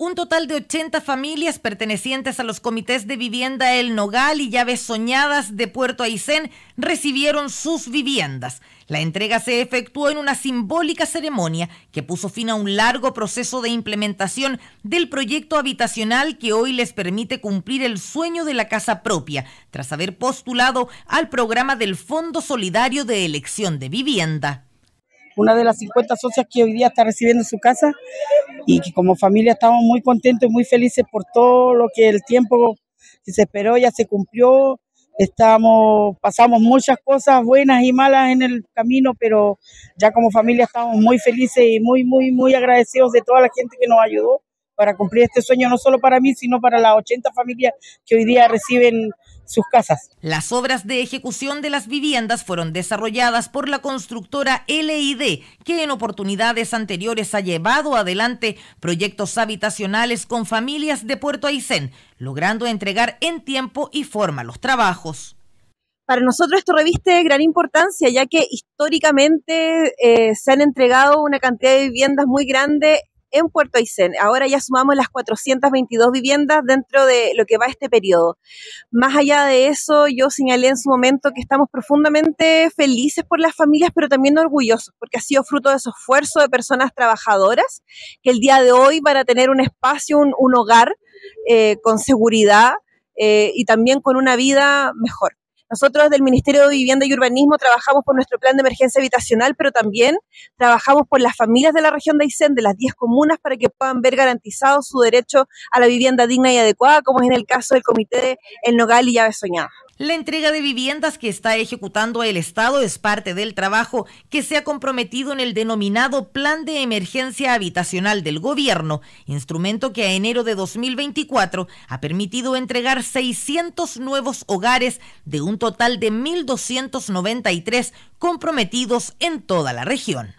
Un total de 80 familias pertenecientes a los comités de vivienda El Nogal y Llaves Soñadas de Puerto Aysén recibieron sus viviendas. La entrega se efectuó en una simbólica ceremonia que puso fin a un largo proceso de implementación del proyecto habitacional que hoy les permite cumplir el sueño de la casa propia, tras haber postulado al programa del Fondo Solidario de Elección de Vivienda una de las 50 socias que hoy día está recibiendo en su casa y que como familia estamos muy contentos y muy felices por todo lo que el tiempo se esperó ya se cumplió. Estamos, pasamos muchas cosas buenas y malas en el camino, pero ya como familia estamos muy felices y muy, muy, muy agradecidos de toda la gente que nos ayudó para cumplir este sueño, no solo para mí, sino para las 80 familias que hoy día reciben sus casas. Las obras de ejecución de las viviendas fueron desarrolladas por la constructora LID, que en oportunidades anteriores ha llevado adelante proyectos habitacionales con familias de Puerto Aysén, logrando entregar en tiempo y forma los trabajos. Para nosotros esto reviste gran importancia, ya que históricamente eh, se han entregado una cantidad de viviendas muy grande en Puerto Aysén. Ahora ya sumamos las 422 viviendas dentro de lo que va este periodo. Más allá de eso, yo señalé en su momento que estamos profundamente felices por las familias, pero también orgullosos, porque ha sido fruto de su esfuerzo de personas trabajadoras que el día de hoy van a tener un espacio, un, hogar eh, con seguridad eh, y también con una vida mejor. Nosotros del Ministerio de Vivienda y Urbanismo trabajamos por nuestro plan de emergencia habitacional, pero también trabajamos por las familias de la región de Aysén, de las 10 comunas, para que puedan ver garantizado su derecho a la vivienda digna y adecuada, como es en el caso del Comité El Nogal y Llave Soñada. La entrega de viviendas que está ejecutando el Estado es parte del trabajo que se ha comprometido en el denominado Plan de Emergencia Habitacional del Gobierno, instrumento que a enero de 2024 ha permitido entregar 600 nuevos hogares de un total de 1.293 comprometidos en toda la región.